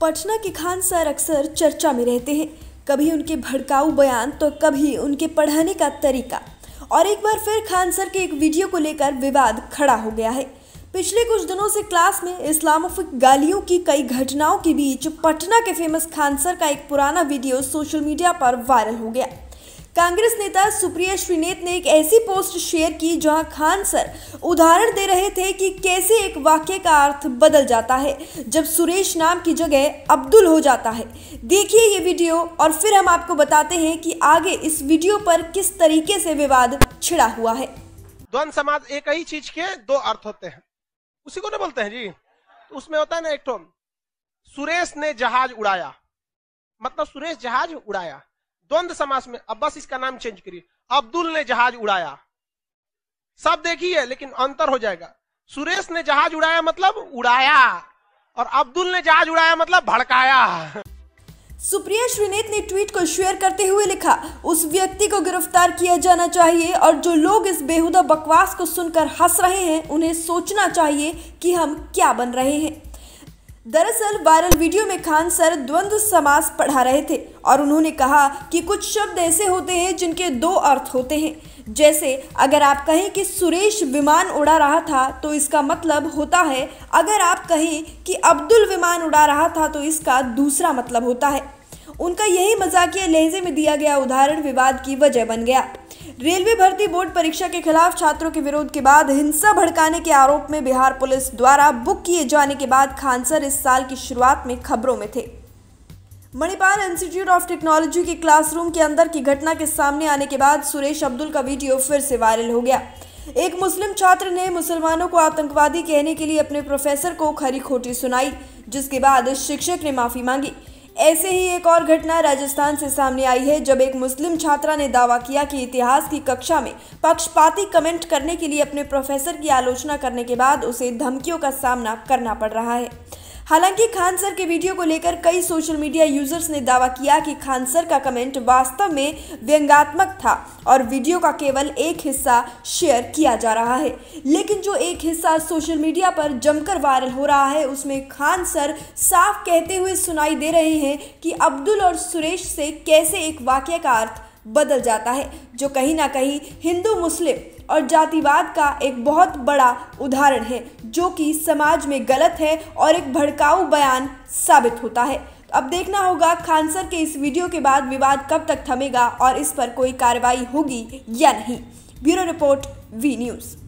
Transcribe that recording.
पटना के खान सर अक्सर चर्चा में रहते हैं कभी उनके भड़काऊ बयान तो कभी उनके पढ़ाने का तरीका और एक बार फिर खान सर के एक वीडियो को लेकर विवाद खड़ा हो गया है पिछले कुछ दिनों से क्लास में इस्लामोफिक गालियों की कई घटनाओं के बीच पटना के फेमस खान सर का एक पुराना वीडियो सोशल मीडिया पर वायरल हो गया कांग्रेस नेता सुप्रिया श्रीनेत ने एक ऐसी पोस्ट शेयर की जहां खान सर उदाहरण दे रहे थे कि कैसे एक वाक्य का अर्थ बदल जाता है जब सुरेश नाम की जगह अब्दुल हो जाता है देखिए ये वीडियो और फिर हम आपको बताते हैं कि आगे इस वीडियो पर किस तरीके से विवाद छिड़ा हुआ है द्वंद समाज एक ही चीज के दो अर्थ होते हैं उसी को ना बोलते हैं जी तो उसमें होता है ना एक सुरेश ने जहाज उड़ाया मतलब सुरेश जहाज उड़ाया द्वंद समास में अब बस इसका नाम चेंज करिए अब्दुल ने जहाज उड़ाया सब देखिए लेकिन अंतर हो जाएगा सुरेश ने जहाज उड़ाया मतलब उड़ाया और अब्दुल ने जहाज उड़ाया मतलब भड़काया सुप्रिया श्रीनेत ने ट्वीट को शेयर करते हुए लिखा उस व्यक्ति को गिरफ्तार किया जाना चाहिए और जो लोग इस बेहुदा बकवास को सुनकर हंस रहे हैं उन्हें सोचना चाहिए कि हम क्या बन रहे हैं दरअसल वायरल वीडियो में खान सर द्वंद्व समास पढ़ा रहे थे और उन्होंने कहा कि कुछ शब्द ऐसे होते हैं जिनके दो अर्थ होते हैं जैसे अगर आप कहें कि सुरेश विमान उड़ा रहा था तो इसका मतलब होता है अगर आप कहें कि अब्दुल विमान उड़ा रहा था तो इसका दूसरा मतलब होता है उनका यही मजाकिया लहजे में दिया गया उदाहरण विवाद की वजह बन गया रेलवे भर्ती बोर्ड परीक्षा के खिलाफ छात्रों के विरोध के बाद हिंसा भड़काने के आरोप में बिहार पुलिस द्वारा बुक किए जाने के बाद खानसर इस साल की शुरुआत में खबरों में थे मणिपाल इंस्टीट्यूट ऑफ टेक्नोलॉजी के क्लासरूम के अंदर की घटना के सामने आने के बाद सुरेश अब्दुल का वीडियो फिर से वायरल हो गया एक मुस्लिम छात्र ने मुसलमानों को आतंकवादी कहने के लिए अपने प्रोफेसर को खरी खोटी सुनाई जिसके बाद शिक्षक ने माफी मांगी ऐसे ही एक और घटना राजस्थान से सामने आई है जब एक मुस्लिम छात्रा ने दावा किया कि इतिहास की कक्षा में पक्षपाती कमेंट करने के लिए अपने प्रोफेसर की आलोचना करने के बाद उसे धमकियों का सामना करना पड़ रहा है हालांकि खान सर के वीडियो को लेकर कई सोशल मीडिया यूजर्स ने दावा किया कि खान सर का कमेंट वास्तव में व्यंगात्मक था और वीडियो का केवल एक हिस्सा शेयर किया जा रहा है लेकिन जो एक हिस्सा सोशल मीडिया पर जमकर वायरल हो रहा है उसमें खान सर साफ कहते हुए सुनाई दे रहे हैं कि अब्दुल और सुरेश से कैसे एक वाक्य का अर्थ बदल जाता है जो कहीं ना कहीं हिंदू मुस्लिम और जातिवाद का एक बहुत बड़ा उदाहरण है जो कि समाज में गलत है और एक भड़काऊ बयान साबित होता है अब देखना होगा खानसर के इस वीडियो के बाद विवाद कब तक थमेगा और इस पर कोई कार्रवाई होगी या नहीं ब्यूरो रिपोर्ट वी न्यूज़